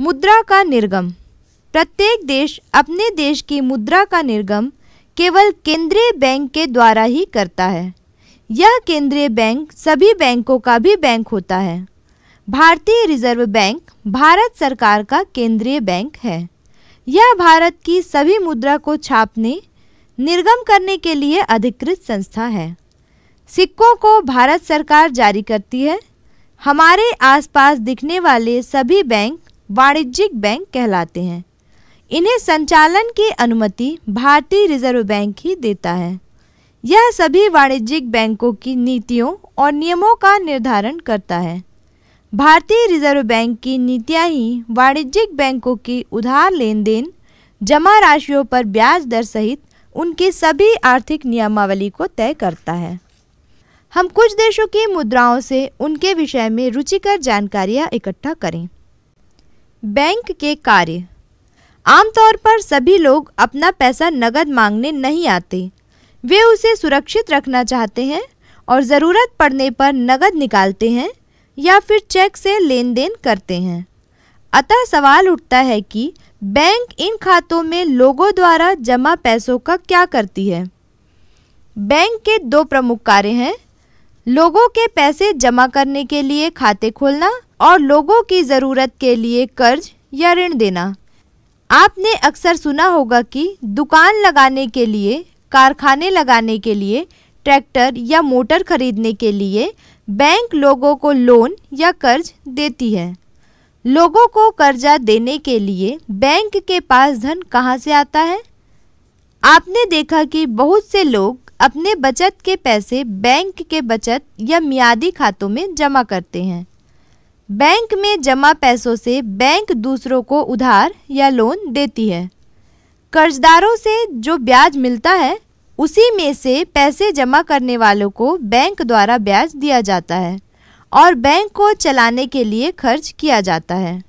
मुद्रा का निर्गम प्रत्येक देश अपने देश की मुद्रा का निर्गम केवल केंद्रीय बैंक के द्वारा ही करता है यह केंद्रीय बैंक सभी बैंकों का भी बैंक होता है भारतीय रिजर्व बैंक भारत सरकार का केंद्रीय बैंक है यह भारत की सभी मुद्रा को छापने निर्गम करने के लिए अधिकृत संस्था है सिक्कों को भारत सरकार जारी करती है हमारे आसपास दिखने वाले सभी बैंक वाणिज्यिक बैंक कहलाते हैं इन्हें संचालन की अनुमति भारतीय रिजर्व बैंक ही देता है यह सभी वाणिज्यिक बैंकों की नीतियों और नियमों का निर्धारण करता है भारतीय रिजर्व बैंक की नीतियाँ ही वाणिज्यिक बैंकों की उधार लेन देन जमा राशियों पर ब्याज दर सहित उनकी सभी आर्थिक नियमावली को तय करता है हम कुछ देशों की मुद्राओं से उनके विषय में रुचिकर जानकारियाँ इकट्ठा करें बैंक के कार्य आमतौर पर सभी लोग अपना पैसा नगद मांगने नहीं आते वे उसे सुरक्षित रखना चाहते हैं और ज़रूरत पड़ने पर नगद निकालते हैं या फिर चेक से लेन देन करते हैं अतः सवाल उठता है कि बैंक इन खातों में लोगों द्वारा जमा पैसों का क्या करती है बैंक के दो प्रमुख कार्य हैं लोगों के पैसे जमा करने के लिए खाते खोलना और लोगों की ज़रूरत के लिए कर्ज या ऋण देना आपने अक्सर सुना होगा कि दुकान लगाने के लिए कारखाने लगाने के लिए ट्रैक्टर या मोटर खरीदने के लिए बैंक लोगों को लोन या कर्ज देती है लोगों को कर्जा देने के लिए बैंक के पास धन कहाँ से आता है आपने देखा कि बहुत से लोग अपने बचत के पैसे बैंक के बचत या मियादी खातों में जमा करते हैं बैंक में जमा पैसों से बैंक दूसरों को उधार या लोन देती है कर्जदारों से जो ब्याज मिलता है उसी में से पैसे जमा करने वालों को बैंक द्वारा ब्याज दिया जाता है और बैंक को चलाने के लिए खर्च किया जाता है